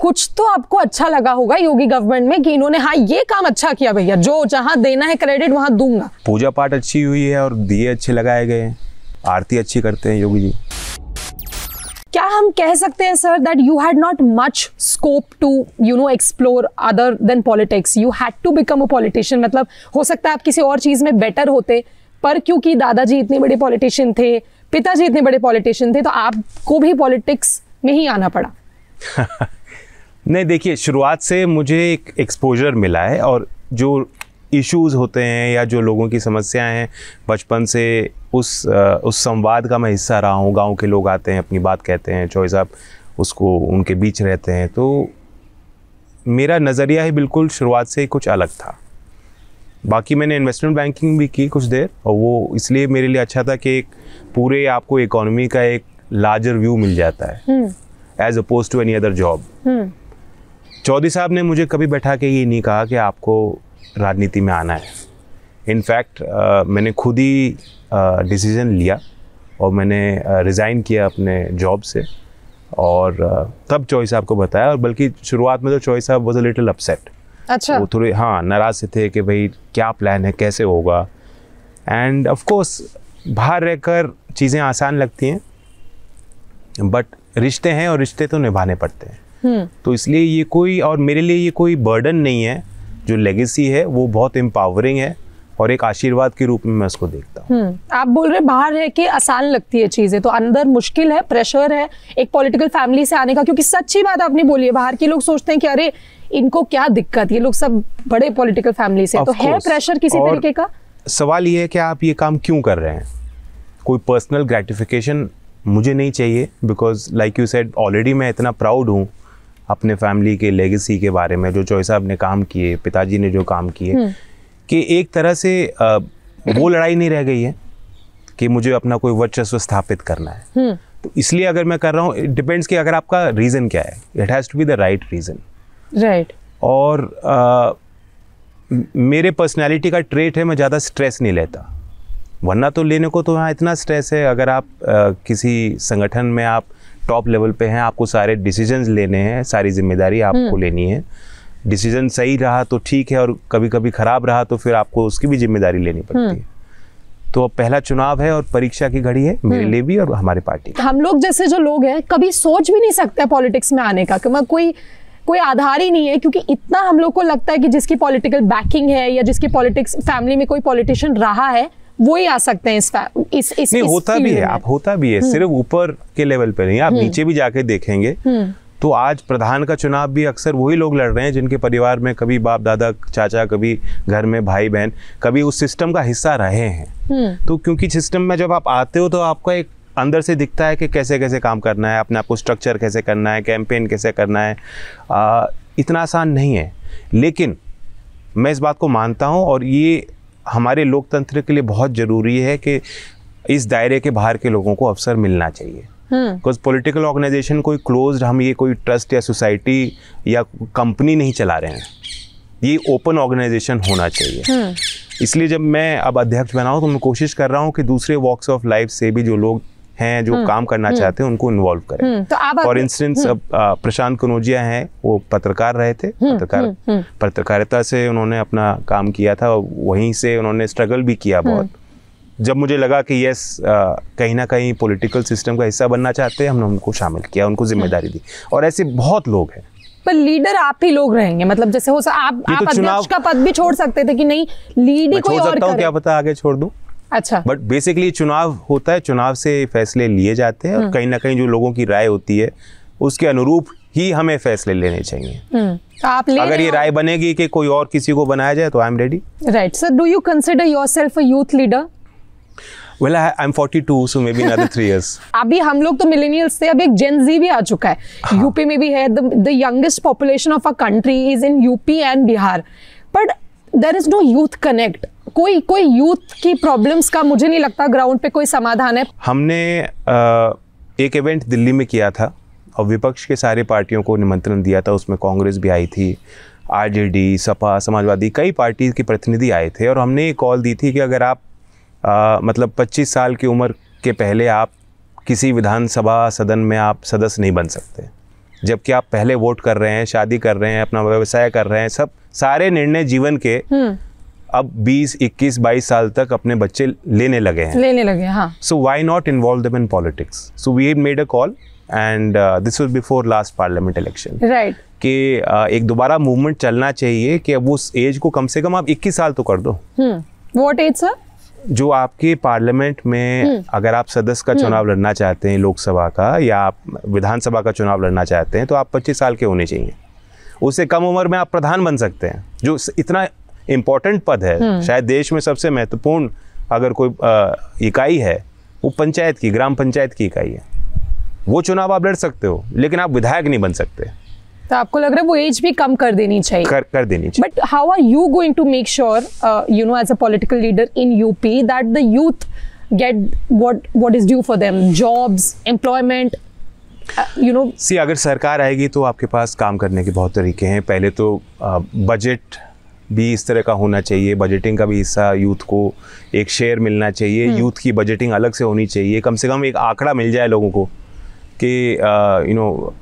कुछ तो आपको अच्छा लगा होगा योगी गवर्नमेंट में कि इन्होंने हाँ ये काम अच्छा किया भैया जो जहाँ देना है क्रेडिट वहाँ दूंगा पूजा पाठ अच्छी हुई है और दिए अच्छे लगाए गए हैं आरती अच्छी करते हैं योगी जी क्या हम कह सकते हैं sir that you had not much scope to you know explore other than politics you had to become a politician मतलब हो सकता है आप किसी और चीज़ में बेटर होते पर क्योंकि दादाजी इतने बड़े पॉलिटिशियन थे पिताजी इतने बड़े पॉलिटिशियन थे तो आपको भी पॉलिटिक्स में ही आना पड़ा नहीं देखिए शुरुआत से मुझे एक एक्सपोजर मिला है और जो इश्यूज होते हैं या जो लोगों की समस्याएं हैं बचपन से उस उस संवाद का मैं हिस्सा रहा हूँ गांव के लोग आते हैं अपनी बात कहते हैं चौहे साहब उसको उनके बीच रहते हैं तो मेरा नज़रिया ही बिल्कुल शुरुआत से कुछ अलग था बाकी मैंने इन्वेस्टमेंट बैंकिंग भी की कुछ देर और वो इसलिए मेरे लिए अच्छा था कि एक पूरे आपको इकोनॉमी का एक लार्जर व्यू मिल जाता है as opposed to any other job Chaudhary साहब ने मुझे कभी बैठा के ये नहीं कहा कि आपको राजनीति में आना है इनफैक्ट मैंने खुद ही डिसीज़न लिया और मैंने रिज़ाइन किया अपने जॉब से और तब चौधरी साहब को बताया और बल्कि शुरुआत में तो चौधरी साहब वॉज अ लिटिल अपसेट अच्छा वो थोड़े हाँ नाराज़ से थे कि भाई क्या प्लान है कैसे होगा एंड ऑफकोर्स बाहर बाहर रहकर चीज़ें आसान लगती हैं बट रिश्ते हैं और रिश्ते तो निभाने पड़ते हैं तो इसलिए ये कोई और मेरे लिए ये कोई बर्डन नहीं है जो लेगेसी है वो बहुत एम्पावरिंग है और एक आशीर्वाद के रूप में मैं उसको देखता हूँ हम्म। आप बोल रहे बाहर है कि आसान लगती है चीजें तो अंदर मुश्किल है प्रेशर है एक पॉलिटिकल फैमिली से आने का क्योंकि सच्ची बात आपने बोली है बाहर के लोग सोचते हैं कि अरे इनको क्या दिक्कत ये लोग सब बड़े पॉलिटिकल फैमिली से तो है प्रेशर किसी तरीके का सवाल ये है कि आप ये काम क्यों कर रहे हैं कोई पर्सनल ग्रेटिफिकेशन मुझे नहीं चाहिए because like you said already मैं इतना प्राउड हूँ अपने फैमिली के लेगेसी के बारे में जो चोई साहब ने काम किए पिताजी ने जो काम किए हम्म। कि एक तरह से वो लड़ाई नहीं रह गई है कि मुझे अपना कोई वर्चस्व स्थापित करना है हम्म। तो इसलिए अगर मैं कर रहा हूँ इट डिपेंड्स कि अगर आपका रीज़न क्या है it has to be the right reason right और आ, मेरे पर्सनैलिटी का ट्रेट है मैं ज़्यादा स्ट्रेस नहीं लेता वरना तो लेने को तो यहाँ इतना स्ट्रेस है अगर आप आ, किसी संगठन में आप टॉप लेवल पे हैं आपको सारे डिसीजंस लेने हैं सारी जिम्मेदारी आपको हम्म। लेनी है डिसीजन सही रहा तो ठीक है और कभी कभी खराब रहा तो फिर आपको उसकी भी जिम्मेदारी लेनी पड़ती हम्म। है तो अब पहला चुनाव है और परीक्षा की घड़ी है मेरे हम्म। लिए भी और हमारी पार्टी हम लोग जैसे जो लोग हैं कभी सोच भी नहीं सकते पॉलिटिक्स में आने का कोई कोई आधार ही नहीं है क्योंकि इतना हम लोग को लगता है कि जिसकी पॉलिटिकल बैकिंग है या जिसकी पॉलिटिक्स फैमिली में कोई पॉलिटिशियन रहा है वो ही आ सकते हैं इस इस इस नहीं इस होता भी है आप होता भी है हम्म। सिर्फ ऊपर के लेवल पे नहीं आप हम्म। नीचे भी जाके देखेंगे हम्म। तो आज प्रधान का चुनाव भी अक्सर वही लोग लड़ रहे हैं जिनके परिवार में कभी बाप दादा चाचा कभी घर में भाई बहन कभी उस सिस्टम का हिस्सा रहे हैं तो क्योंकि सिस्टम में जब आप आते हो तो आपका एक अंदर से दिखता है कि कैसे कैसे काम करना है अपने आप को स्ट्रक्चर कैसे करना है कैंपेन कैसे करना है आ, इतना आसान नहीं है लेकिन मैं इस बात को मानता हूँ और ये हमारे लोकतंत्र के लिए बहुत ज़रूरी है कि इस दायरे के बाहर के लोगों को अवसर मिलना चाहिए बिकॉज पॉलिटिकल ऑर्गेनाइजेशन कोई क्लोज हम ये कोई ट्रस्ट या सोसाइटी या कंपनी नहीं चला रहे हैं ये ओपन ऑर्गेनाइजेशन होना चाहिए हम्म। इसलिए जब मैं अब अध्यक्ष बनाऊँ तो मैं कोशिश कर रहा हूँ कि दूसरे वॉक्स ऑफ लाइफ से भी जो लोग हैं जो हम्म। काम करना हम्म। चाहते हैं उनको इन्वॉल्व करें हम्म, तो फॉर इंस्टेंस अब प्रशांत कनौजिया हैं वो पत्रकार रहे थे पत्रकार पत्रकारिता से उन्होंने अपना काम किया था वहीं से उन्होंने स्ट्रगल भी किया बहुत जब मुझे लगा कि यस कहीं ना कहीं पॉलिटिकल सिस्टम का हिस्सा बनना चाहते हैं हमने उनको शामिल किया उनको जिम्मेदारी दी और ऐसे बहुत लोग हैं पर लीडर आप ही लोग रहेंगे मतलब जैसे हो आप, तो आप तो अध्यक्ष का पद भी छोड़ सकते थे कि नहीं लीड ही कोई और करे। क्या पता आगे छोड़ दूं अच्छा बट बेसिकली चुनाव होता है चुनाव से फैसले लिए जाते हैं और हम्म। कहीं ना कहीं जो लोगों की राय होती है उसके अनुरूप ही हमें फैसले लेने चाहिए हम्म। तो आप ले अगर ये राय बनेगी कि कोई और किसी को बनाया जाए तो I am ready right sir do you consider yourself youth leader well I, i'm 42 so maybe another three years अभी हम लोग तो मिलेनियल्स थे अब एक जेन जी भी आ चुका है हाँ. यूपी में भी है the youngest population of a country is in UP and Bihar but there is no youth connect कोई कोई यूथ की प्रॉब्लम्स का मुझे नहीं लगता ग्राउंड पे कोई समाधान है हमने एक इवेंट दिल्ली में किया था और विपक्ष के सारे पार्टियों को निमंत्रण दिया था उसमें कांग्रेस भी आई थी आरजेडी सपा समाजवादी कई पार्टी के प्रतिनिधि आए थे और हमने ये कॉल दी थी कि अगर आप आ, मतलब 25 साल की उम्र के पहले आप किसी विधानसभा सदन में आप सदस्य नहीं बन सकते जबकि आप पहले वोट कर रहे हैं शादी कर रहे हैं अपना व्यवसाय कर रहे हैं सब सारे निर्णय जीवन के हम्म। अब 20, 21, 22 साल तक अपने बच्चे लेने लगे हैं लेने लगे हाँ सो Y not involve them in politics so we made a call and this was before last parliament election right कि uh, एक दोबारा मूवमेंट चलना चाहिए कि अब उस एज को कम से कम आप 21 साल तो कर दो वॉट एज सर जो आपके पार्लियामेंट में हम्म। अगर आप सदस्य का हम्म। चुनाव लड़ना चाहते हैं लोकसभा का या आप विधानसभा का चुनाव लड़ना चाहते हैं तो आप 25 साल के होने चाहिए उससे कम उम्र में आप प्रधान बन सकते हैं जो इतना इम्पोर्टेंट पद है हम्म। शायद देश में सबसे महत्वपूर्ण अगर कोई इकाई है वो पंचायत की ग्राम पंचायत की इकाई है वो चुनाव आप लड़ सकते हो लेकिन आप विधायक नहीं बन सकते तो आपको लग रहा है वो एज भी कम कर देनी चाहिए कर कर देनी चाहिए but how are you going to make sure you know as a political leader in UP that the youth get what what is due for them jobs employment you know see अगर सरकार आएगी तो आपके पास काम करने के बहुत तरीके हैं पहले तो बजट uh, भी इस तरह का होना चाहिए बजटिंग का भी हिस्सा यूथ को एक शेयर मिलना चाहिए यूथ हम्म। की बजटिंग अलग से होनी चाहिए कम से कम एक आंकड़ा मिल जाए लोगों को कि you know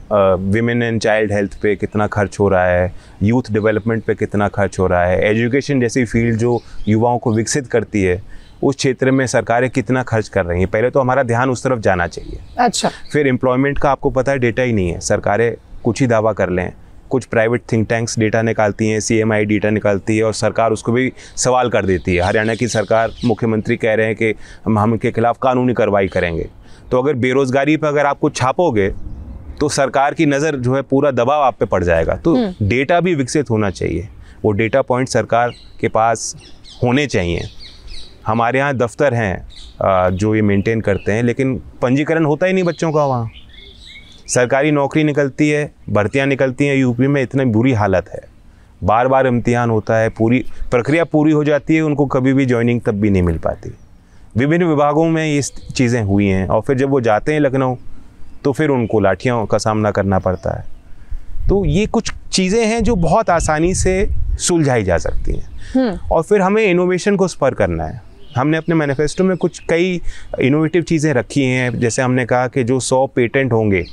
women and child health पे कितना खर्च हो रहा है यूथ डेवलपमेंट पे कितना खर्च हो रहा है एजुकेशन जैसी फील्ड जो युवाओं को विकसित करती है उस क्षेत्र में सरकारें कितना खर्च कर रही हैं पहले तो हमारा ध्यान उस तरफ जाना चाहिए अच्छा फिर एम्प्लॉयमेंट का आपको पता है डेटा ही नहीं है सरकारें कुछ ही दावा कर लें कुछ प्राइवेट थिंक टैंक्स डेटा निकालती हैं सी डेटा निकालती है और सरकार उसको भी सवाल कर देती है हरियाणा की सरकार मुख्यमंत्री कह रहे हैं कि हम हम के खिलाफ कानूनी कार्रवाई करेंगे तो अगर बेरोज़गारी पर अगर आप कुछ छापोगे तो सरकार की नज़र जो है पूरा दबाव आप पे पड़ जाएगा तो डेटा हम्म। भी विकसित होना चाहिए वो डेटा पॉइंट सरकार के पास होने चाहिए हमारे यहाँ दफ्तर हैं जो ये मेंटेन करते हैं लेकिन पंजीकरण होता ही नहीं बच्चों का वहाँ सरकारी नौकरी निकलती है भर्तियाँ निकलती हैं यूपी में इतनी बुरी हालत है बार बार इम्तिहान होता है पूरी प्रक्रिया पूरी हो जाती है उनको कभी भी ज्वाइनिंग तब भी नहीं मिल पाती विभिन्न विभागों में ये चीज़ें हुई हैं और फिर जब वो जाते हैं लखनऊ तो फिर उनको लाठियों का सामना करना पड़ता है तो ये कुछ चीज़ें हैं जो बहुत आसानी से सुलझाई जा सकती हैं हम्म। और फिर हमें इनोवेशन को स्पर करना है हमने अपने मैनिफेस्टो में कुछ कई इनोवेटिव चीज़ें रखी हैं जैसे हमने कहा कि जो सौ पेटेंट होंगे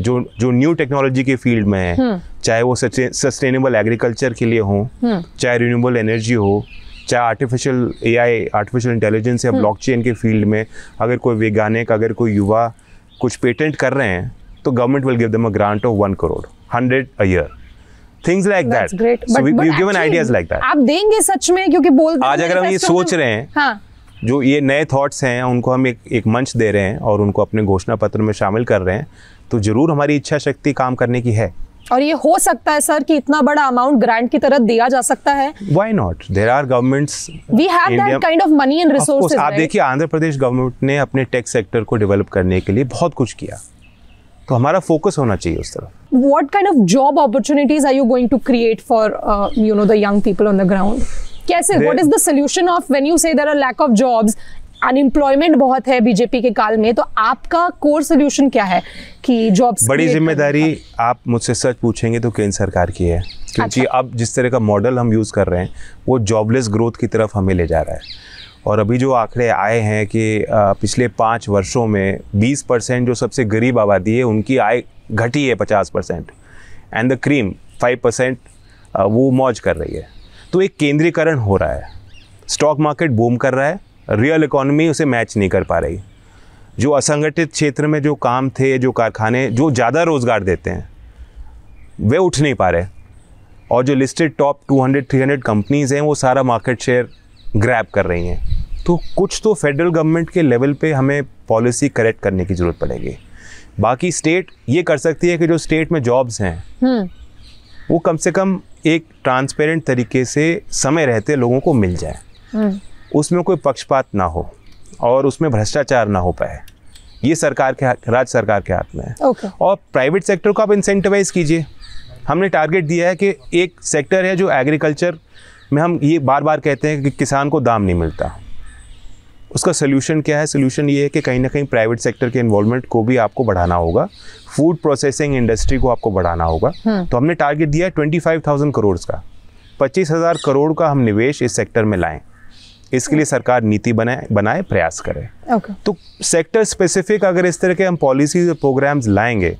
जो जो न्यू टेक्नोलॉजी के फील्ड में है हम्म। चाहे वो सस्टेनेबल एग्रीकल्चर के लिए हो हम्म। चाहे रिन्यूएबल एनर्जी हो चाहे आर्टिफिशियल एआई आर्टिफिशियल इंटेलिजेंस या ब्लॉकचेन हम्म। के फील्ड में अगर कोई वैज्ञानिक अगर कोई युवा कुछ पेटेंट कर रहे हैं तो government will give them a grant of one crore hundred a year things like that so we given ideas like that आप देंगे सच में क्योंकि बोल आज अगर हम ये सोच रहे हैं हाँ. जो ये नए थॉट्स हैं उनको हम एक एक मंच दे रहे हैं और उनको अपने घोषणा पत्र में शामिल कर रहे हैं तो ज़रूर हमारी इच्छा शक्ति काम करने की है और ये हो सकता है सर कि इतना बड़ा अमाउंट ग्रांट की तरह दिया जा सकता है why not there are governments we have that kind of money and resources आप देखिए आंध्र प्रदेश गवर्नमेंट ने अपने टेक सेक्टर को डेवलप करने के लिए बहुत कुछ किया तो हमारा फोकस होना चाहिए उस तरफ what kind of job opportunities are you going to create for you know the young people on the ground कैसे what is the solution of when you say there are lack of jobs unemployment बहुत है BJP के काल में तो आपका core solution क्या है कि जॉब्स बड़ी जिम्मेदारी आप मुझसे सच पूछेंगे तो केंद्र सरकार की है क्योंकि अच्छा। अब जिस तरह का मॉडल हम यूज़ कर रहे हैं वो जॉबलेस ग्रोथ की तरफ हमें ले जा रहा है और अभी जो आंकड़े आए हैं कि पिछले पाँच वर्षों में 20 परसेंट जो सबसे गरीब आबादी है उनकी आय घटी है 50 percent and the cream 5 percent वो मौज कर रही है तो एक केंद्रीकरण हो रहा है स्टॉक मार्केट बूम कर रहा है रियल इकोनॉमी उसे मैच नहीं कर पा रही जो असंगठित क्षेत्र में जो काम थे जो कारखाने जो ज़्यादा रोज़गार देते हैं वे उठ नहीं पा रहे और जो लिस्टेड टॉप 200 300 कंपनीज़ हैं वो सारा मार्केट शेयर ग्रैब कर रही हैं तो कुछ तो फेडरल गवर्नमेंट के लेवल पे हमें पॉलिसी करेक्ट करने की ज़रूरत पड़ेगी बाकी स्टेट ये कर सकती है कि जो स्टेट में जॉब्स हैं हम्म। वो कम से कम एक ट्रांसपेरेंट तरीके से समय रहते लोगों को मिल जाए हम्म। उसमें कोई पक्षपात ना हो और उसमें भ्रष्टाचार ना हो पाए ये सरकार के राज्य सरकार के हाथ में है okay. और प्राइवेट सेक्टर को आप इंसेंटिवाइज कीजिए हमने टारगेट दिया है कि एक सेक्टर है जो एग्रीकल्चर में हम ये बार बार कहते हैं कि किसान को दाम नहीं मिलता उसका सोल्यूशन क्या है सोल्यूशन ये है कि कहीं ना कहीं प्राइवेट सेक्टर के इन्वॉल्वमेंट को भी आपको बढ़ाना होगा फूड प्रोसेसिंग इंडस्ट्री को आपको बढ़ाना होगा hmm. तो हमने टारगेट दिया है ट्वेंटी फाइव थाउजेंड करोड़ का पच्चीस हज़ार करोड़ का हम निवेश इस सेक्टर में लाएँ इसके लिए सरकार नीति बनाए बनाए प्रयास करे okay. तो सेक्टर स्पेसिफिक अगर इस तरह के हम पॉलिसीज और प्रोग्राम्स लाएंगे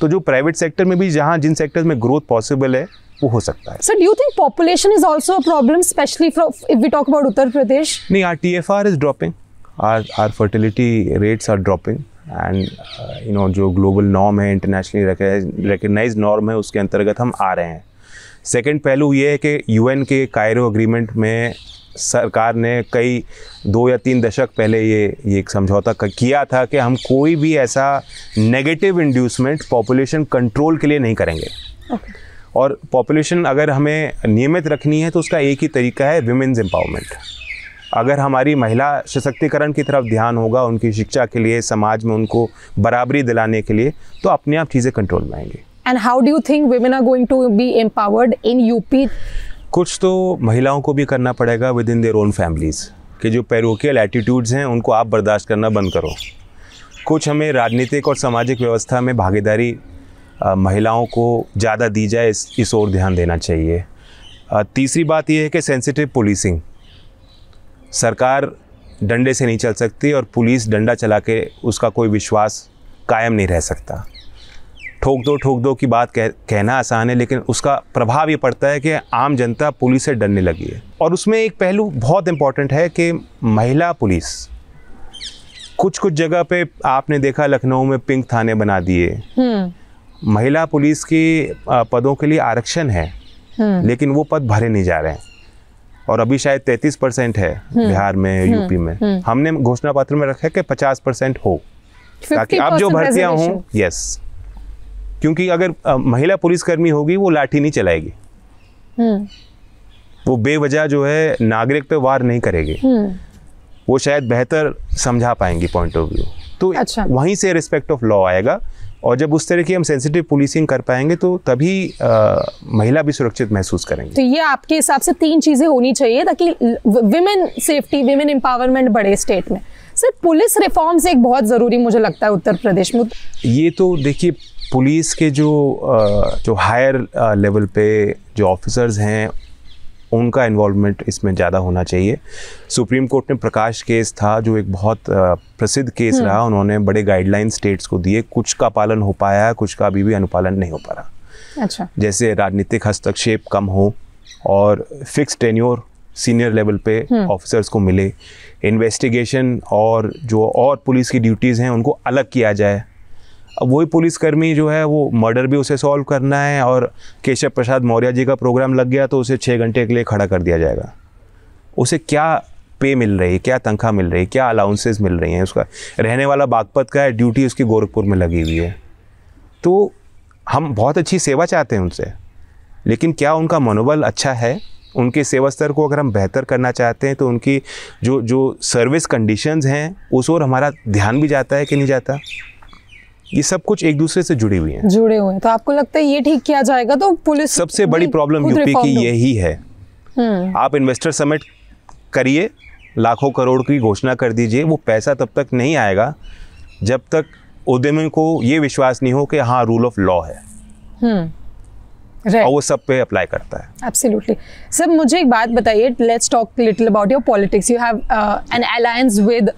तो जो प्राइवेट सेक्टर में भी जहाँ जिन सेक्टर्स में ग्रोथ पॉसिबल है वो हो सकता है sir do you think population is also a problem specially if we talk about Uttar Pradesh नहीं our TFR is dropping our our fertility rates are dropping and you know जो ग्लोबल नॉर्म है internationally recognise norm है उसके अंतर्गत हम आ रहे हैं second पहलू ये है कि यूएन के कायरो अग्रीमेंट में सरकार ने कई दो या तीन दशक पहले ये ये एक समझौता किया था कि हम कोई भी ऐसा नेगेटिव इंड्यूसमेंट पॉपुलेशन कंट्रोल के लिए नहीं करेंगे okay. और पॉपुलेशन अगर हमें नियमित रखनी है तो उसका एक ही तरीका है विमेंस एम्पावरमेंट अगर हमारी महिला सशक्तिकरण की तरफ ध्यान होगा उनकी शिक्षा के लिए समाज में उनको बराबरी दिलाने के लिए तो अपने आप चीज़ें कंट्रोल में आएंगी and how do think women are going to be empowered in UP कुछ तो महिलाओं को भी करना पड़ेगा within their own families कि जो पैरोकियल एटीट्यूड्स हैं उनको आप बर्दाश्त करना बंद करो कुछ हमें राजनीतिक और सामाजिक व्यवस्था में भागीदारी महिलाओं को ज़्यादा दी जाए इस इस ओर ध्यान देना चाहिए आ, तीसरी बात यह है कि सेंसिटिव पुलिसिंग सरकार डंडे से नहीं चल सकती और पुलिस डंडा चला के उसका कोई विश्वास कायम नहीं रह सकता ठोक दो ठोक दो की बात कह, कहना आसान है लेकिन उसका प्रभाव ये पड़ता है कि आम जनता पुलिस से डरने लगी है और उसमें एक पहलू बहुत इम्पॉर्टेंट है कि महिला पुलिस कुछ कुछ जगह पे आपने देखा लखनऊ में पिंक थाने बना दिए हम्म। महिला पुलिस के पदों के लिए आरक्षण है हम्म। लेकिन वो पद भरे नहीं जा रहे हैं और अभी शायद 33 परसेंट है हम्म। बिहार में यूपी में हमने घोषणा पत्र में रखा है कि 50 परसेंट हो ताकि आप जो भर्तियां हों यस क्योंकि अगर महिला पुलिसकर्मी होगी वो लाठी नहीं चलाएगी हम्म। वो बेवजह जो है नागरिक पे वार नहीं करेगी हम्म। वो शायद बेहतर समझा पाएंगी पॉइंट ऑफ व्यू तो अच्छा। वहीं से रिस्पेक्ट ऑफ लॉ आएगा और जब उस तरह की हम सेंसिटिव पुलिसिंग कर पाएंगे तो तभी आ, महिला भी सुरक्षित महसूस करेंगे तो ये आपके हिसाब से तीन चीज़ें होनी चाहिए ताकि विमेन सेफ्टी विमेन एम्पावरमेंट बढ़े स्टेट में सर पुलिस रिफॉर्म्स एक बहुत ज़रूरी मुझे लगता है उत्तर प्रदेश में ये तो देखिए पुलिस के जो जो हायर लेवल पे जो ऑफिसर्स हैं उनका इन्वॉल्वमेंट इसमें ज़्यादा होना चाहिए सुप्रीम कोर्ट ने प्रकाश केस था जो एक बहुत प्रसिद्ध केस हम्म। रहा उन्होंने बड़े गाइडलाइन स्टेट्स को दिए कुछ का पालन हो पाया है कुछ का अभी भी अनुपालन नहीं हो पा रहा अच्छा जैसे राजनीतिक हस्तक्षेप कम हो और फिक्स टेन्योर सीनियर लेवल पे ऑफिसर्स हम्म। को मिले इन्वेस्टिगेशन और जो और पुलिस की ड्यूटीज़ हैं उनको अलग किया जाए अब वही पुलिसकर्मी जो है वो मर्डर भी उसे सॉल्व करना है और केशव प्रसाद मौर्य जी का प्रोग्राम लग गया तो उसे छः घंटे के लिए खड़ा कर दिया जाएगा उसे क्या पे मिल रही है क्या तनख्वाह मिल रही है क्या अलाउंसेस मिल रही हैं उसका रहने वाला बागपत का है ड्यूटी उसकी गोरखपुर में लगी हुई है तो हम बहुत अच्छी सेवा चाहते हैं उनसे लेकिन क्या उनका मनोबल अच्छा है उनके सेवा स्तर को अगर हम बेहतर करना चाहते हैं तो उनकी जो जो सर्विस कंडीशंस हैं उस ओर हमारा ध्यान भी जाता है कि नहीं जाता ये सब कुछ एक दूसरे से जुड़ी हुई हैं जुड़े हुए हैं तो आपको लगता है ये ठीक किया जाएगा तो पुलिस सबसे बड़ी प्रॉब्लम यूपी की यही है हम्म। आप इन्वेस्टर समिट करिए लाखों करोड़ की घोषणा कर दीजिए वो पैसा तब तक नहीं आएगा जब तक उद्यमियों को ये विश्वास नहीं हो कि हाँ रूल ऑफ लॉ है हम्म। और वो सब पे अप्लाई करता है एब्सोल्युटली सर मुझे एक बात बताइए let's talk little about your politics you have an alliance with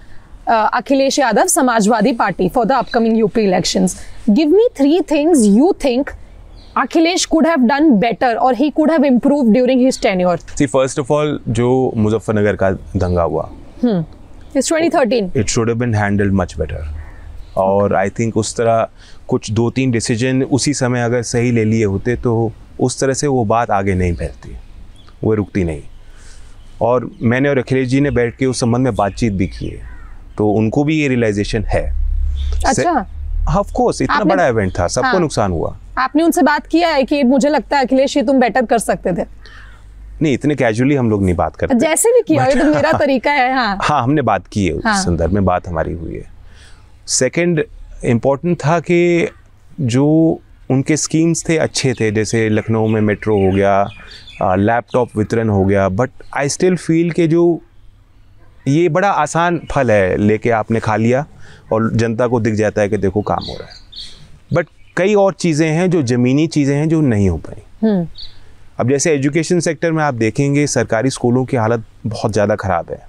Akhilesh Yadav Samajwadi Party for the upcoming UP elections. Give me three things you think Akhilesh could have done better और he could have improve during his tenure see first of all जो मुजफ्फरनगर का दंगा हुआ it's 2013 it should have been handled much better और I think उस तरह कुछ दो तीन डिसीजन उसी समय अगर सही ले लिए होते तो उस तरह से वो बात आगे नहीं फैलती वो रुकती नहीं और मैंने और अखिलेश जी ने बैठ के उस संबंध में बातचीत भी की है तो उनको भी ये रियलाइजेशन है अच्छा ऑफ कोर्स इतना बड़ा इवेंट था सबको हाँ, नुकसान हुआ आपने उनसे बात किया है कि मुझे लगता है अखिलेश ये तुम बेटर कर सकते थे नहीं इतने कैजुअली हम लोग नहीं बात करते जैसे भी किया तो मेरा तरीका है हाँ हाँ हमने बात की है हाँ. संदर्भ में बात हमारी हुई है सेकंड इम्पोर्टेंट था कि जो उनके स्कीम्स थे अच्छे थे जैसे लखनऊ में मेट्रो हो गया लैपटॉप वितरण हो गया बट आई स्टिल फील के जो ये बड़ा आसान फल है लेके आपने खा लिया और जनता को दिख जाता है कि देखो काम हो रहा है बट कई और चीज़ें हैं जो ज़मीनी चीज़ें हैं जो नहीं हो पाई हम्म। अब जैसे एजुकेशन सेक्टर में आप देखेंगे सरकारी स्कूलों की हालत बहुत ज़्यादा ख़राब है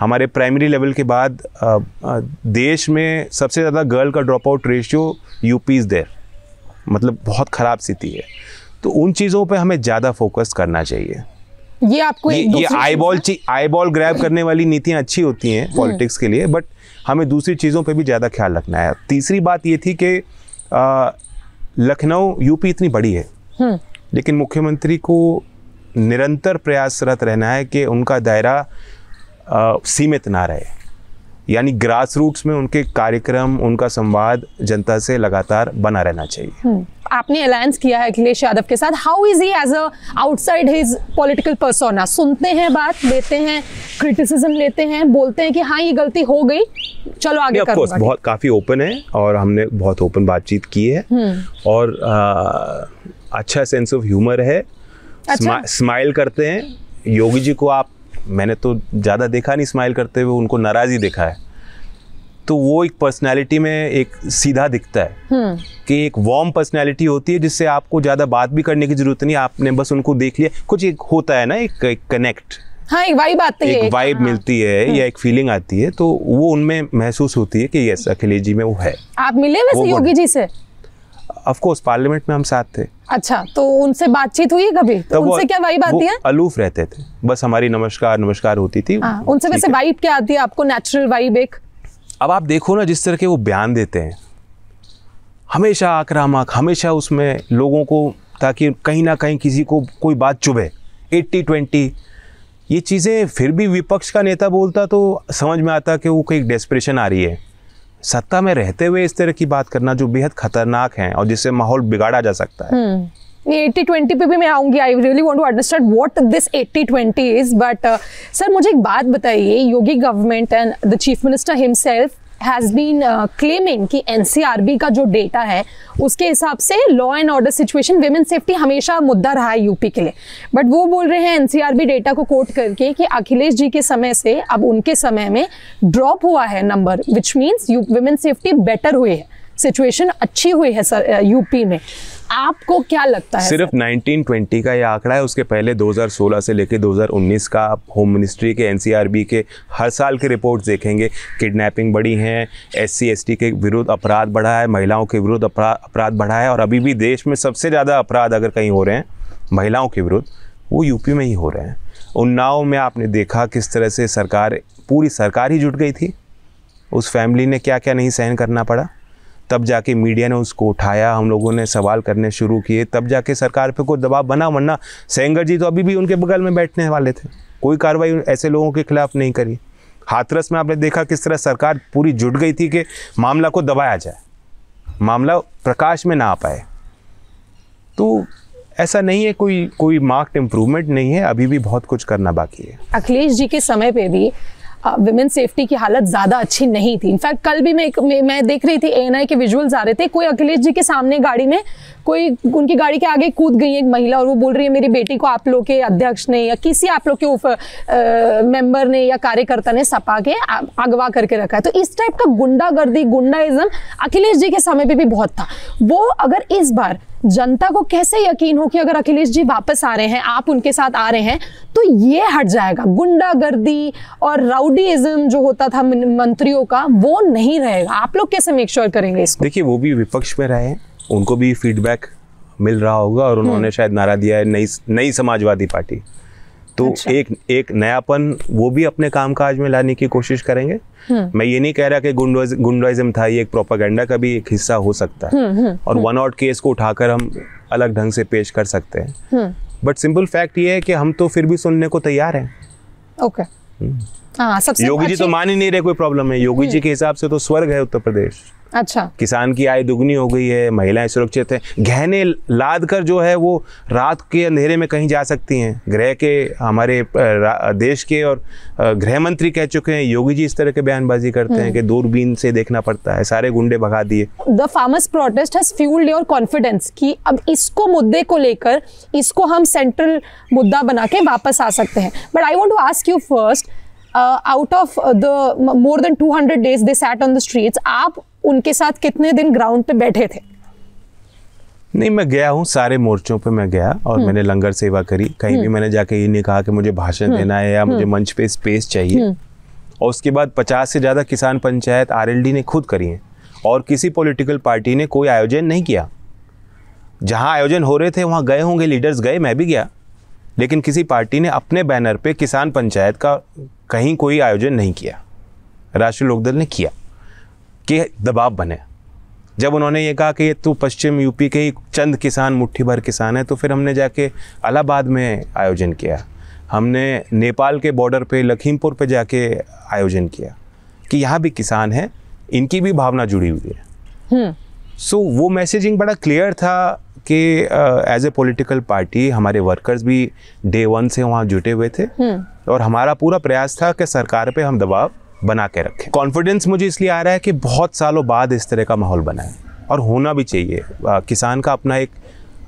हमारे प्राइमरी लेवल के बाद आ, आ, देश में सबसे ज़्यादा गर्ल का drop out ratio UP is there मतलब बहुत ख़राब स्थिति है तो उन चीज़ों पे हमें ज़्यादा फोकस करना चाहिए ये आपको ये, ये आई बॉल ग्रैब करने वाली नीतियाँ अच्छी होती हैं पॉलिटिक्स हम्म। के लिए बट हमें दूसरी चीज़ों पे भी ज़्यादा ख्याल रखना है तीसरी बात ये थी कि लखनऊ यूपी इतनी बड़ी है हम्म। लेकिन मुख्यमंत्री को निरंतर प्रयासरत रहना है कि उनका दायरा सीमित ना रहे यानी ग्रास रूट्स में उनके कार्यक्रम उनका संवाद जनता से लगातार बना रहना चाहिए हम्म। आपने अलायंस किया है अखिलेश यादव के साथ how is he as a outside his political persona सुनते हैं बात लेते हैं क्रिटिसिज्म लेते हैं बोलते हैं कि हाँ ये गलती हो गई चलो आगे yeah, course, बहुत काफ़ी ओपन है और हमने बहुत ओपन बातचीत की है हम्म। और आ, अच्छा सेंस ऑफ ह्यूमर है अच्छा? स्माइल करते हैं योगी जी को आप मैंने तो ज़्यादा देखा नहीं स्माइल करते हुए उनको ही देखा है तो वो एक पर्सनैलिटी में एक सीधा दिखता है हम्म। कि एक वार्म पर्सनैलिटी होती है जिससे आपको ज़्यादा बात भी करने की जरूरत नहीं आपने बस उनको देख लिया कुछ एक होता है ना एक, एक कनेक्ट हाँ एक वाइब आती एक है एक वाइब हाँ। मिलती है हम्म। या एक फीलिंग आती है तो वो उनमें महसूस होती है कि यस अखिलेश जी में वो है आप मिले वैसे योगी जी से ऑफ कोर्स पार्लियामेंट में हम साथ थे अच्छा तो उनसे बातचीत हुई कभी तो उनसे क्या वाइब आती है अलूफ रहते थे बस हमारी नमस्कार नमस्कार होती थी आ, हाँ, उनसे वैसे वाइब क्या आती है आपको नेचुरल वाइब एक अब आप देखो ना जिस तरह के वो बयान देते हैं हमेशा आक्रामक हमेशा उसमें लोगों को ताकि कहीं ना कहीं किसी को कोई बात चुभे एट्टी ट्वेंटी ये चीज़ें फिर भी विपक्ष का नेता बोलता तो समझ में आता कि वो कहीं डेस्परेशन आ रही है सत्ता में रहते हुए इस तरह की बात करना जो बेहद खतरनाक है और जिससे माहौल बिगाड़ा जा सकता है हम्म। एट्टी ट्वेंटी पे भी मैं आऊंगी I really want to understand what this eighty twenty is but sir मुझे एक बात बताइए Yogi government and the chief minister himself has been claiming कि एन का जो डेटा है उसके हिसाब से law and order situation women safety हमेशा मुद्दा रहा है यूपी के लिए बट वो बोल रहे हैं एन डेटा को कोट करके कि अखिलेश जी के समय से अब उनके समय में ड्रॉप हुआ है number which means women safety better हुई है सिचुएशन अच्छी हुई है सर यूपी uh, में आपको क्या लगता है सिर्फ 1920 का ये आंकड़ा है उसके पहले 2016 से लेकर 2019 का आप होम मिनिस्ट्री के एनसीआरबी के हर साल के रिपोर्ट्स देखेंगे किडनैपिंग बढ़ी सी एस टी के विरुद्ध अपराध बढ़ा है महिलाओं के विरुद्ध अपराध बढ़ा है और अभी भी देश में सबसे ज़्यादा अपराध अगर कहीं हो रहे हैं महिलाओं के विरुद्ध वो यूपी में ही हो रहे हैं उन्नाव में आपने देखा किस तरह से सरकार पूरी सरकार ही जुट गई थी उस फैमिली ने क्या क्या नहीं सहन करना पड़ा तब जाके मीडिया ने उसको उठाया हम लोगों ने सवाल करने शुरू किए तब जाके सरकार पे कोई दबाव बना वरना सेंगर जी तो अभी भी उनके बगल में बैठने वाले थे कोई कार्रवाई ऐसे लोगों के खिलाफ नहीं करी हाथरस में आपने देखा किस तरह सरकार पूरी जुट गई थी कि मामला को दबाया जाए मामला प्रकाश में ना आ पाए तो ऐसा नहीं है कोई कोई मार्क्ड इम्प्रूवमेंट नहीं है अभी भी बहुत कुछ करना बाकी है अखिलेश जी के समय पे भी वुमेन सेफ्टी की हालत ज़्यादा अच्छी नहीं थी इनफैक्ट कल भी मैं मैं देख रही थी ए के विजुअल्स आ रहे थे कोई अखिलेश जी के सामने गाड़ी में कोई उनकी गाड़ी के आगे कूद गई एक महिला और वो बोल रही है मेरी बेटी को आप लोग के अध्यक्ष ने या किसी आप लोग के उप, मेंबर ने या कार्यकर्ता ने सपा के अगवा करके रखा है तो इस टाइप का गुंडागर्दी गुंडाइज्म अखिलेश जी के समय पर भी बहुत था वो अगर इस बार जनता को कैसे यकीन हो कि अगर अखिलेश जी वापस आ रहे हैं आप उनके साथ आ रहे हैं तो ये हट जाएगा गुंडागर्दी और राउडीज्म जो होता था मंत्रियों का वो नहीं रहेगा आप लोग कैसे मेक श्योर करेंगे इसको देखिए वो भी विपक्ष में रहे उनको भी फीडबैक मिल रहा होगा और उन्होंने हम्म। शायद नारा दिया है नई नई समाजवादी पार्टी तो अच्छा। एक एक नयापन वो भी अपने कामकाज में लाने की कोशिश करेंगे हम्म। मैं ये नहीं कह रहा कि गुंडोइज्म था ये एक प्रोपागेंडा का भी एक हिस्सा हो सकता है हम्म, हम्म, और वन आउट केस को उठाकर हम अलग ढंग से पेश कर सकते हैं बट सिंपल फैक्ट ये है कि हम तो फिर भी सुनने को तैयार हैं ओके okay. हाँ, सबसे योगी जी तो मान ही नहीं रहे कोई प्रॉब्लम है योगी जी के हिसाब से तो स्वर्ग है उत्तर प्रदेश अच्छा किसान की आय दुगनी हो गई है महिलाएं सुरक्षित हैं गहने लाद कर जो है वो रात के अंधेरे में कहीं जा सकती हैं गृह के हमारे देश के और गृह मंत्री कह चुके हैं योगी जी इस तरह के बयानबाजी करते हैं हम्म। कि दूरबीन से देखना पड़ता है सारे गुंडे भगा दिए the farmers protest has fuelled your confidence कि अब इसको मुद्दे को लेकर इसको हम सेंट्रल मुद्दा बना के वापस आ सकते हैं but I want to ask you first uh, out of uh, the more than 200 days they sat on the streets आप उनके साथ कितने दिन ग्राउंड पे बैठे थे नहीं मैं गया हूँ सारे मोर्चों पे मैं गया और हम्म। मैंने लंगर सेवा करी कहीं भी हम्म। मैंने जाके ये नहीं कहा कि मुझे भाषण हम्म। देना है या मुझे मंच पे स्पेस चाहिए और उसके बाद पचास से ज़्यादा किसान पंचायत आर ने खुद करी हैं और किसी पॉलिटिकल पार्टी ने कोई आयोजन नहीं किया जहाँ आयोजन हो रहे थे वहाँ गए होंगे लीडर्स गए मैं भी गया लेकिन किसी पार्टी ने अपने बैनर पे किसान पंचायत का कहीं कोई आयोजन नहीं किया राष्ट्रीय लोकदल ने किया कि दबाव बने जब उन्होंने ये कहा कि ये तो पश्चिम यूपी के ही चंद किसान मुट्ठी भर किसान हैं तो फिर हमने जाके अलाहाबाद में आयोजन किया हमने नेपाल के बॉर्डर पे लखीमपुर पे जाके आयोजन किया कि यहाँ भी किसान हैं इनकी भी भावना जुड़ी हुई है सो हम्म। so, वो मैसेजिंग बड़ा क्लियर था कि एज ए पॉलिटिकल पार्टी हमारे वर्कर्स भी डे वन से वहाँ जुटे हुए थे हम्म। और हमारा पूरा प्रयास था कि सरकार पे हम दबाव बना के रखें कॉन्फिडेंस मुझे इसलिए आ रहा है कि बहुत सालों बाद इस तरह का माहौल बना है और होना भी चाहिए आ, किसान का अपना एक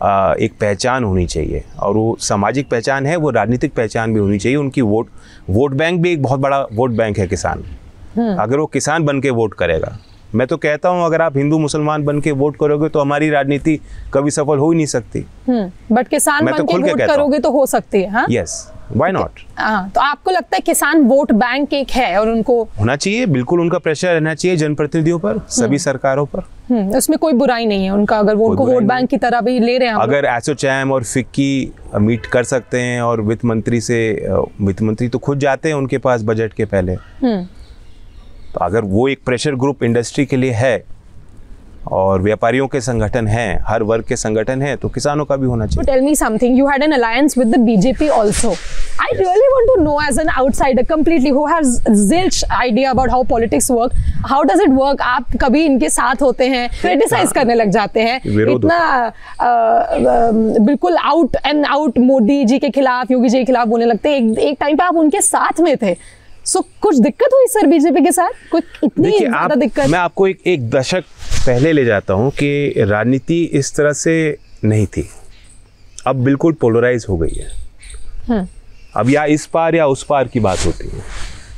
आ, एक पहचान होनी चाहिए और वो सामाजिक पहचान है वो राजनीतिक पहचान भी होनी चाहिए उनकी वोट वोट बैंक भी एक बहुत बड़ा वोट बैंक है किसान हम्म। अगर वो किसान बन के वोट करेगा मैं तो कहता हूं अगर आप हिंदू मुसलमान बन के वोट करोगे तो हमारी राजनीति कभी सफल हो ही नहीं सकती बट हम्म, किसान मैं बन तो के वोट करोगे तो हो सकती है यस वाई नॉट तो आपको लगता है किसान वोट बैंक एक है और उनको होना चाहिए बिल्कुल उनका प्रेशर रहना चाहिए जनप्रतिनिधियों पर हम्म। सभी सरकारों पर हम्म, उसमें कोई बुराई नहीं है उनका अगर वो उनको वोट बैंक की तरह भी ले रहे हैं अगर एसोचैम और फिक्की मीट uh, कर सकते हैं और वित्त मंत्री से uh, वित्त मंत्री तो खुद जाते हैं उनके पास बजट के पहले तो अगर वो एक प्रेशर ग्रुप इंडस्ट्री के लिए है और व्यापारियों के संगठन हैं हर वर्ग के संगठन हैं तो किसानों का भी होना चाहिए tell me something you had an alliance with the BJP also I yes. really want to know, as an outsider, completely who has zilch idea about how politics work, how does it work? आप कभी इनके साथ होते हैं criticise हाँ। करने लग जाते हैं इतना बिल्कुल out and out Modi ji के खिलाफ योगी जी के खिलाफ बोलने लगते हैं एक टाइम पे आप उनके साथ में थे सो so, कुछ दिक्कत हुई सर बीजेपी के साथ कुछ इतनी ज़्यादा दिक्कत मैं आपको एक एक दशक पहले ले जाता हूँ कि राजनीति इस तरह से नहीं थी अब बिल्कुल पोलराइज हो गई है हाँ। अब या इस पार या उस पार की बात होती है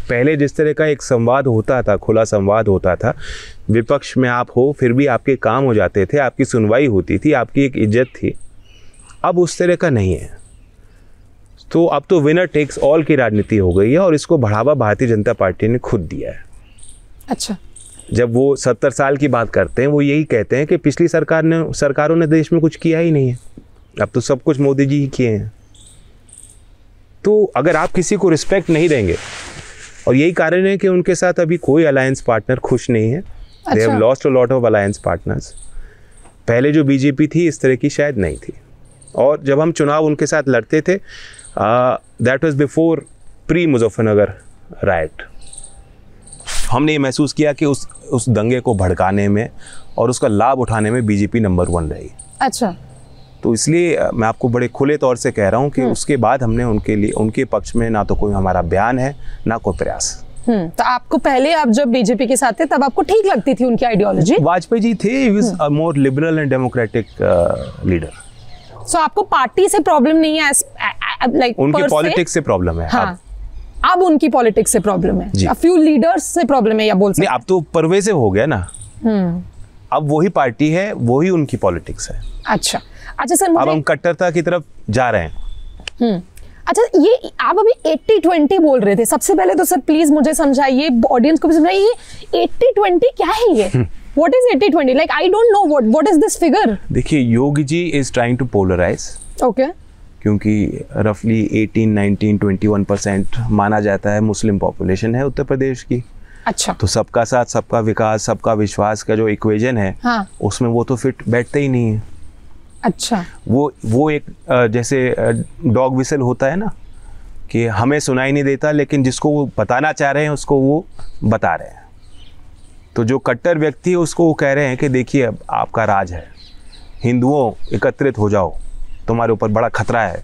पहले जिस तरह का एक संवाद होता था खुला संवाद होता था विपक्ष में आप हो फिर भी आपके काम हो जाते थे आपकी सुनवाई होती थी आपकी एक इज्जत थी अब उस तरह का नहीं है तो अब तो विनर टेक्स ऑल की राजनीति हो गई है और इसको बढ़ावा भारतीय जनता पार्टी ने खुद दिया है अच्छा जब वो सत्तर साल की बात करते हैं वो यही कहते हैं कि पिछली सरकार ने सरकारों ने देश में कुछ किया ही नहीं है अब तो सब कुछ मोदी जी ही किए हैं तो अगर आप किसी को रिस्पेक्ट नहीं देंगे और यही कारण है कि उनके साथ अभी कोई अलायंस पार्टनर खुश नहीं है they have lost a lot of alliance partners पहले जो बीजेपी थी इस तरह की शायद नहीं थी और जब हम चुनाव उनके साथ लड़ते थे that was before pre Muzaffarnagar right हमने ये महसूस किया कि उस उस दंगे को भड़काने में और उसका लाभ उठाने में बीजेपी नंबर वन रही अच्छा तो इसलिए मैं आपको बड़े खुले तौर से कह रहा हूँ कि हम्म। उसके बाद हमने उनके लिए उनके पक्ष में ना तो कोई हमारा बयान है ना कोई प्रयास हम्म, तो आपको पहले आप जब बीजेपी के साथ थे तब आपको ठीक लगती थी उनकी आइडियोलॉजी वाजपेयी जी थे more liberal and democratic leader so so, आपको पार्टी से प्रॉब्लम नहीं है लाइक उनकी पॉलिटिक्स से प्रॉब्लम है हाँ अब उनकी पॉलिटिक्स से प्रॉब्लम है अ फ्यू लीडर्स से प्रॉब्लम है या बोल सकते अब तो परवेसिव हो गया ना हम्म। अब वही पार्टी है वही उनकी पॉलिटिक्स है अच्छा अच्छा सर अब हम कट्टरता की तरफ जा रहे हैं हम्म। अच्छा ये आप अभी एट्टी ट्वेंटी बोल रहे थे सबसे पहले तो सर प्लीज मुझे समझाइए ऑडियंस को भी समझाइए एट्टी ट्वेंटी क्या है ये What is 80-20? Like I don't know what what is this figure. देखिए योगी जी is trying to polarize. Okay. क्योंकि roughly 18, 19, 21 परसेंट माना जाता है मुस्लिम पॉपुलेशन है उत्तर प्रदेश की अच्छा तो सबका साथ सबका विकास सबका विश्वास का जो इक्वेजन है हाँ. उसमें वो तो फिट बैठते ही नहीं है अच्छा वो वो एक जैसे डॉग विसल होता है ना कि हमें सुनाई नहीं देता लेकिन जिसको वो बताना चाह रहे हैं उसको वो बता रहे हैं तो जो कट्टर व्यक्ति है उसको वो कह रहे हैं कि देखिए अब आपका राज है हिंदुओं एकत्रित हो जाओ तुम्हारे ऊपर बड़ा खतरा है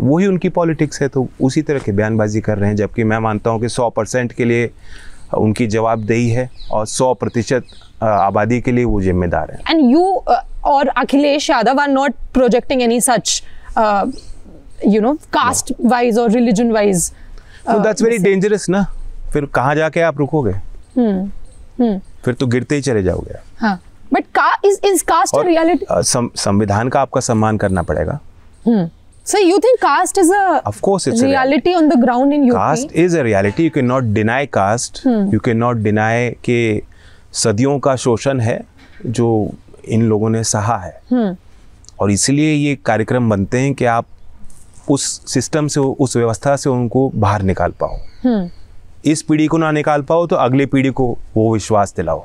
वही उनकी पॉलिटिक्स है तो उसी तरह के बयानबाजी कर रहे हैं जबकि मैं मानता हूँ कि सौ परसेंट के लिए उनकी जवाबदेही है और सौ प्रतिशत आबादी के लिए वो जिम्मेदार है एंड यू और Akhilesh Yadav are not projecting any such you know caste wise और religion wise that's very dangerous ना फिर कहाँ जाके आप रुकोगे hmm. हम्म। फिर तो गिरते ही चले जाओगे बट का इज इज कास्ट रियलिटी संविधान का आपका सम्मान करना पड़ेगा so you think caste is of course it's reality on the ground in you caste is a reality you cannot deny caste you cannot deny के सदियों का शोषण है जो इन लोगों ने सहा है हम्म। और इसलिए ये कार्यक्रम बनते हैं कि आप उस सिस्टम से उस व्यवस्था से उनको बाहर निकाल पाओ हम्म। इस पीढ़ी को ना निकाल पाओ तो अगली पीढ़ी को वो विश्वास दिलाओ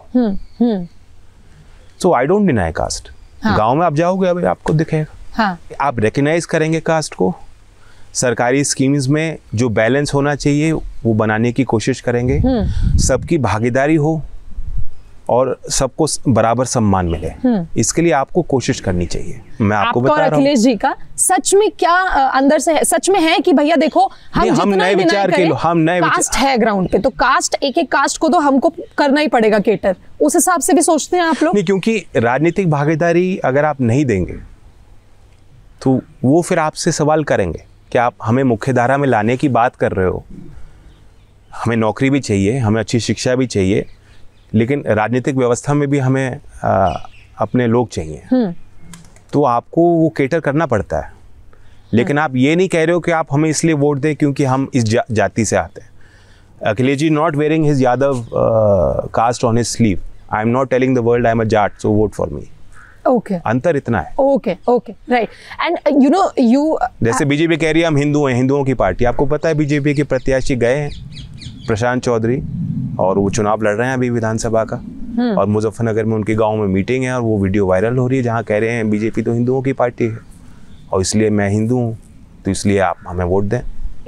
so I don't deny caste गांव में आप जाओगे अभी आपको दिखेगा हाँ. आप रिकग्नाइज करेंगे कास्ट को सरकारी स्कीम्स में जो बैलेंस होना चाहिए वो बनाने की कोशिश करेंगे हम्म। सबकी भागीदारी हो और सबको बराबर सम्मान मिले हम्म। इसके लिए आपको कोशिश करनी चाहिए मैं आपको बता रहा अखिलेश जी का सच में क्या अंदर से है सच में है कि भैया देखो हम हम नए विचार के हम नए कास्ट है ग्राउंड पे तो कास्ट एक एक कास्ट को तो हमको करना ही पड़ेगा केटर उस हिसाब से भी सोचते हैं आप लोग नहीं क्योंकि राजनीतिक भागीदारी अगर आप नहीं देंगे तो वो फिर आपसे सवाल करेंगे कि आप हमें मुख्यधारा में लाने की बात कर रहे हो हमें नौकरी भी चाहिए हमें अच्छी शिक्षा भी चाहिए लेकिन राजनीतिक व्यवस्था में भी हमें आ, अपने लोग चाहिए हम्म। तो आपको वो केटर करना पड़ता है लेकिन हम्म। आप ये नहीं कह रहे हो कि आप हमें इसलिए वोट दें क्योंकि हम इस जा, जाति से आते हैं Akhilesh ji not wearing his Yadav caste on his sleeve I am not telling the world I am a Jat so vote for me okay okay. अंतर इतना है okay okay right and you know you जैसे बीजेपी uh, कह रही है हम हिंदू हैं हिंदुओं की पार्टी आपको पता है बीजेपी के प्रत्याशी गए हैं प्रशांत चौधरी और वो चुनाव लड़ रहे हैं अभी विधानसभा का हम्म। और मुजफ्फरनगर में उनके गांव में मीटिंग है और वो वीडियो वायरल हो रही है जहाँ कह रहे हैं बीजेपी तो हिंदुओं की पार्टी है और इसलिए मैं हिंदू हूँ तो इसलिए आप हमें वोट दें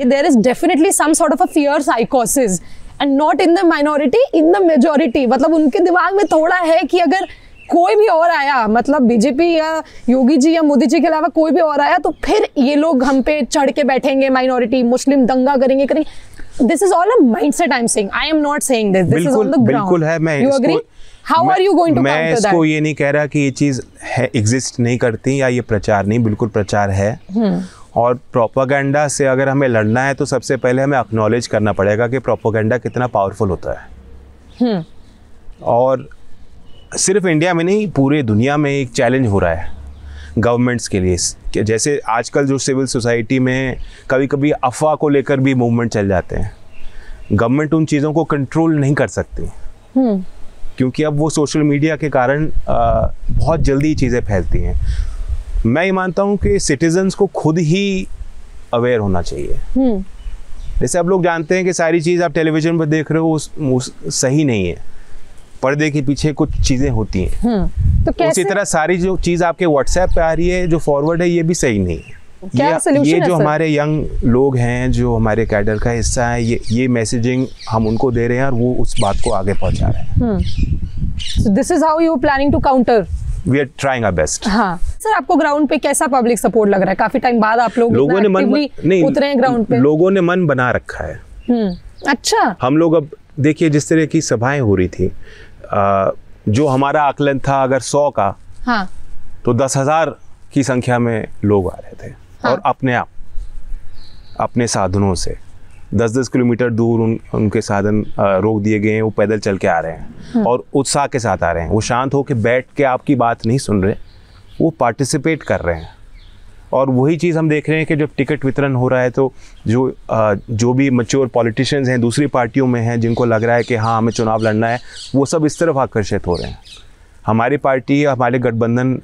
there is definitely some sort of a fear psychosis and not in the minority in the majority मतलब उनके दिमाग में थोड़ा है कि अगर कोई भी और आया मतलब बीजेपी या योगी जी या मोदी जी के अलावा कोई भी और आया तो फिर ये लोग हम पे चढ़ के बैठेंगे माइनॉरिटी मुस्लिम दंगा करेंगे करेंगे this is all a mindset I am saying I am not saying this this is on the ground बिल्कुल है मैं you agree how are you going to counter that मैं इसको ये नहीं कह रहा कि ये चीज है एग्जिस्ट नहीं करती या ये प्रचार नहीं बिल्कुल प्रचार है हम्म। और प्रोपागेंडा से अगर हमें लड़ना है तो सबसे पहले हमें अक्नॉलेज करना पड़ेगा कि प्रोपागेंडा कितना पावरफुल होता है हम्म। और सिर्फ इंडिया में नहीं पूरे दुनिया में एक चैलेंज हो रहा है गवर्नमेंट्स के लिए जैसे आजकल जो सिविल सोसाइटी में कभी कभी अफवाह को लेकर भी मूवमेंट चल जाते हैं गवर्नमेंट उन चीज़ों को कंट्रोल नहीं कर सकती हम्म। क्योंकि अब वो सोशल मीडिया के कारण बहुत जल्दी चीज़ें फैलती हैं मैं ये मानता हूँ कि सिटीजन्स को खुद ही अवेयर होना चाहिए हम्म। जैसे आप लोग जानते हैं कि सारी चीज़ आप टेलीविज़न पर देख रहे हो उस, उस सही नहीं है पर्दे के पीछे कुछ चीजें होती हैं हम्म, तो कैसे? उसी तरह सारी जो चीज आपके व्हाट्सएप पे आ रही है जो फॉरवर्ड है ये भी सही नहीं है ये, ये जो हमारे यंग लोग हैं जो हमारे कैडर का हिस्सा है ये ये मैसेजिंग हम उनको दे रहे हैं और वो उस बात को आगे पहुंचा रहे हैं this is how you planning to counter we are trying our best हाँ सर आपको ग्राउंड पे कैसा पब्लिक सपोर्ट लग रहा है काफी टाइम बाद आप लोग लोगों ने मन नहीं उतरे हैं ग्राउंड पे लोगों ने मन बना रखा है हम्म, अच्छा हम लोग अब देखिए जिस तरह की सभाएं हो रही थी जो हमारा आकलन था अगर सौ का हाँ। तो दस हजार की संख्या में लोग आ रहे थे हाँ। और अपने आप अपने साधनों से दस दस किलोमीटर दूर उन उनके साधन रोक दिए गए हैं वो पैदल चल के आ रहे हैं हाँ। और उत्साह के साथ आ रहे हैं वो शांत होकर बैठ के आपकी बात नहीं सुन रहे वो पार्टिसिपेट कर रहे हैं और वही चीज़ हम देख रहे हैं कि जब टिकट वितरण हो रहा है तो जो जो भी मच्योर पॉलिटिशियंस हैं दूसरी पार्टियों में हैं जिनको लग रहा है कि हाँ हमें चुनाव लड़ना है वो सब इस तरफ आकर्षित हो रहे हैं हमारी पार्टी हमारे गठबंधन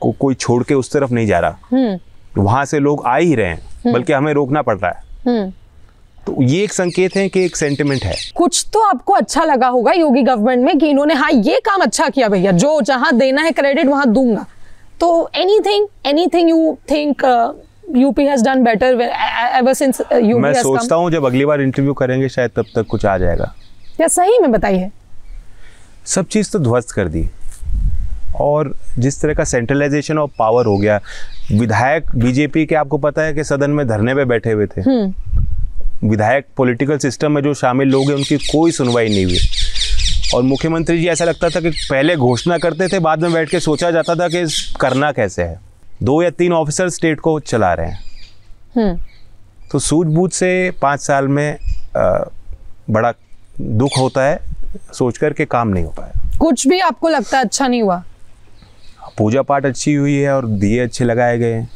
को कोई छोड़ के उस तरफ नहीं जा रहा हम्म। वहाँ से लोग आ ही रहे हैं हम्म। बल्कि हमें रोकना पड़ रहा है हम्म। तो ये एक संकेत है कि एक सेंटिमेंट है कुछ तो आपको अच्छा लगा होगा योगी गवर्नमेंट में कि इन्होंने हाँ ये काम अच्छा किया भैया जो जहाँ देना है क्रेडिट वहाँ दूंगा तो anything anything you think UP has done better ever since UP मैं सोचता हूँ जब अगली बार इंटरव्यू करेंगे शायद तब तक कुछ आ जाएगा क्या सही में बताइए सब चीज़ तो ध्वस्त कर दी और जिस तरह का सेंट्रलाइजेशन ऑफ पावर हो गया विधायक बीजेपी के आपको पता है कि सदन में धरने पे बैठे हुए थे हम्म। विधायक पॉलिटिकल सिस्टम में जो शामिल लोग हैं उनकी कोई सुनवाई नहीं हुई और मुख्यमंत्री जी ऐसा लगता था कि पहले घोषणा करते थे बाद में बैठ के सोचा जाता था कि करना कैसे है दो या तीन ऑफिसर स्टेट को चला रहे हैं हम्म। तो सूझबूझ से पाँच साल में आ, बड़ा दुख होता है सोच कर के काम नहीं हो पाया कुछ भी आपको लगता है अच्छा नहीं हुआ पूजा पाठ अच्छी हुई है और दिए अच्छे लगाए गए हैं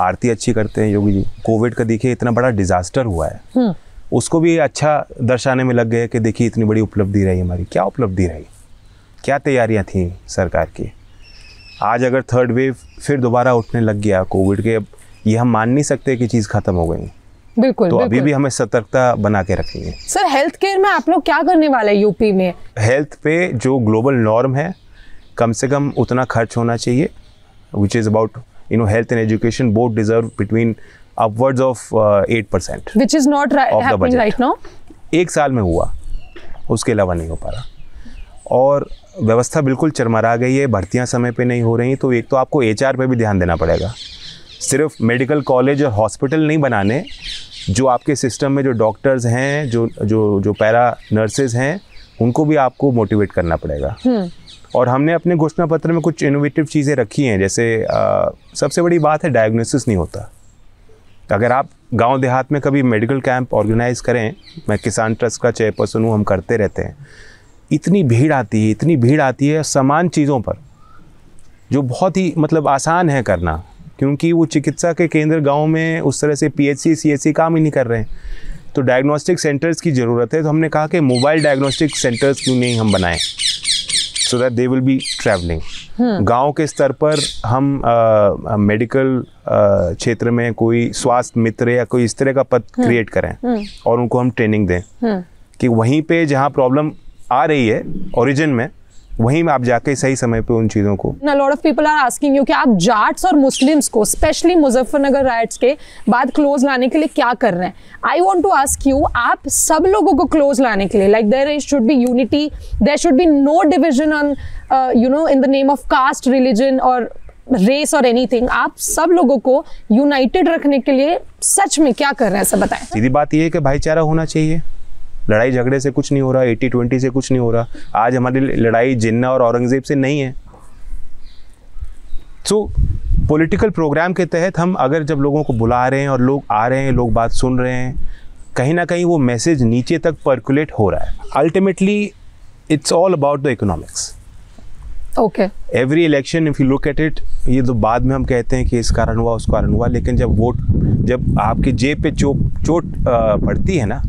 आरती अच्छी करते हैं योगी जी कोविड का देखिए इतना बड़ा डिजास्टर हुआ है हम्म। उसको भी अच्छा दर्शाने में लग गए कि देखिए इतनी बड़ी उपलब्धि रही हमारी क्या उपलब्धि रही क्या तैयारियाँ थी सरकार की आज अगर थर्ड वेव फिर दोबारा उठने लग गया कोविड के ये हम मान नहीं सकते कि चीज़ ख़त्म हो गई बिल्कुल तो बिल्कुल। अभी भी हमें सतर्कता बना के रखनी है सर हेल्थ केयर में आप लोग क्या करने वाले हैं यूपी में हेल्थ पे जो ग्लोबल नॉर्म है कम से कम उतना खर्च होना चाहिए which is about you know health and education both deserve between upwards of eight percent which is not right no एक साल में हुआ उसके अलावा नहीं हो पा रहा और व्यवस्था बिल्कुल चरमरा गई है भर्तियाँ समय पे नहीं हो रही तो एक तो आपको एच पे भी ध्यान देना पड़ेगा सिर्फ मेडिकल कॉलेज और हॉस्पिटल नहीं बनाने जो आपके सिस्टम में जो डॉक्टर्स हैं जो जो जो पैरा नर्सेज हैं उनको भी आपको मोटिवेट करना पड़ेगा हम्म। और हमने अपने घोषणा पत्र में कुछ इनोवेटिव चीज़ें रखी हैं जैसे आ, सबसे बड़ी बात है डायग्नोसिस नहीं होता तो अगर आप गांव देहात में कभी मेडिकल कैंप ऑर्गेनाइज़ करें मैं किसान ट्रस्ट का चेयरपर्सन हूँ हम करते रहते हैं इतनी भीड़ आती है इतनी भीड़ आती है समान चीज़ों पर जो बहुत ही मतलब आसान है करना क्योंकि वो चिकित्सा के केंद्र गाँव में उस तरह से पी एच सी काम ही नहीं कर रहे हैं तो डायग्नोस्टिक सेंटर्स की ज़रूरत है तो हमने कहा कि मोबाइल डायग्नोस्टिक सेंटर्स क्यों नहीं हम बनाएं so that they will be travelling hmm. गांव के स्तर पर हम मेडिकल क्षेत्र में कोई स्वास्थ्य मित्र या कोई इस तरह का पद क्रिएट हम्म। करें हम्म। और उनको हम ट्रेनिंग दें कि वहीं पे जहाँ प्रॉब्लम आ रही है ओरिजिन में वहीं आप जाके सही समय पे उन चीज़ों को lot of people are asking you कि आप जाट्स और मुस्लिम्स को स्पेशली मुजफ्फरनगर राइट्स के बाद क्लोज लाने के लिए क्या कर रहे हैं I want to ask you आप सब लोगों को क्लोज लाने के लिए like there should be unity there should be no division on you know in the name of caste religion और रेस और एनीथिंग आप सब लोगों को यूनाइटेड रखने के लिए सच में क्या कर रहे हैं सब बताएं सीधी बात यह है कि भाईचारा होना चाहिए लड़ाई झगड़े से कुछ नहीं हो रहा एटी ट्वेंटी से कुछ नहीं हो रहा आज हमारी लड़ाई जिन्ना और औरंगजेब से नहीं है सो पॉलिटिकल प्रोग्राम के तहत हम अगर जब लोगों को बुला रहे हैं और लोग आ रहे हैं लोग बात सुन रहे हैं कहीं ना कहीं वो मैसेज नीचे तक परकुलेट हो रहा है ultimately it's all about the economics okay every election if you look at it ये तो बाद में हम कहते हैं कि इस कारण हुआ उस कारण हुआ लेकिन जब वोट जब आपके जेब पे चोट चोट पड़ती है ना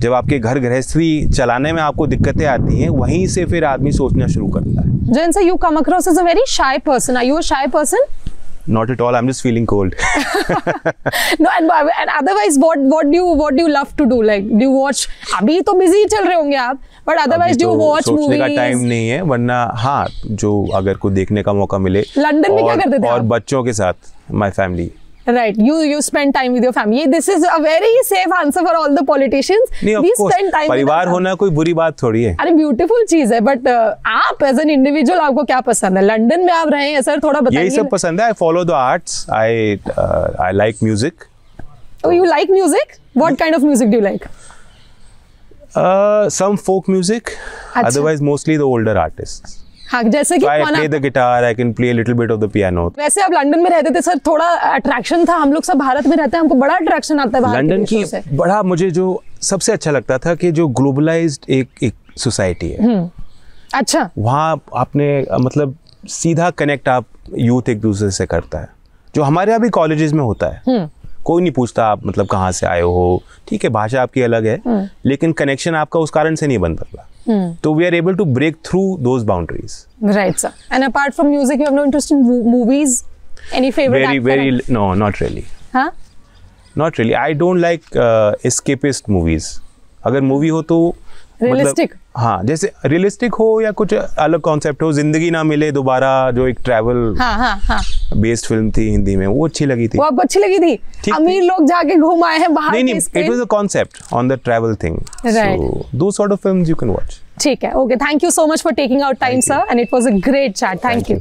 जब आपके घर गृहस्थी चलाने में आपको दिक्कतें आती हैं वहीं से फिर आदमी सोचना शुरू करता है Jain sir you come across as a very shy person are you a shy person not at all i'm just feeling cold no and, and otherwise what what do you what do you love to do like do you watch अभी तो busy चल रहे होंगे आप but otherwise do watch movies का time नहीं है वरना हाँ जो अगर को देखने का मौका मिले लंदन में क्या करते थे और बच्चों के साथ my family Right. You you spend time with your family. This is a very safe answer for all the politicians. Nee, we course. spend time. परिवार होना कोई बुरी बात थोड़ी है. अरे beautiful चीज है. But uh, आप as an individual आपको क्या पसंद है? लंदन में आप रहे हैं सर थोड़ा बताइए. यही सब पसंद है. I follow the arts. I uh, I like music. Oh, you like music? What kind of music do you like? Uh, some folk music. Achha. Otherwise, mostly the older artists. हाँ, जैसे कि वैसे आप लंदन में रहते थे sir थोड़ा attraction था हम लोग सब भारत में रहते हैं हमको बड़ा अट्रैक्शन आता है लंदन की बड़ा मुझे जो सबसे अच्छा लगता था कि जो ग्लोबलाइज्ड एक एक सोसाइटी है हम्म, अच्छा वहाँ आपने मतलब सीधा कनेक्ट आप यूथ एक दूसरे से करता है जो हमारे यहाँ भी कॉलेजेस में होता है हम्म। कोई नहीं पूछता आप मतलब कहाँ से आए हो ठीक है भाषा आपकी अलग है हम्म। लेकिन कनेक्शन आपका उस कारण से नहीं बन पा हम्म। तो we are able to break through those boundaries right sir and apart from music you have no interest in movies any favourite very very no not really हां not really I don't like escapist movies अगर movie हो तो realistic मतलब, हाँ जैसे realistic हो या कुछ अलग कॉन्सेप्ट हो जिंदगी ना मिले दोबारा जो एक ट्रैवल हाँ, हाँ, हाँ. बेस्ड फिल्म थी हिंदी में वो अच्छी लगी थी वो आपको अच्छी लगी थी अमीर लोग जाके घूम आए हैं बाहर नहीं नहीं it was a concept on the travel thing so though sort of films you can watch ठीक है okay thank you so much for taking out time sir and it was a great chat thank you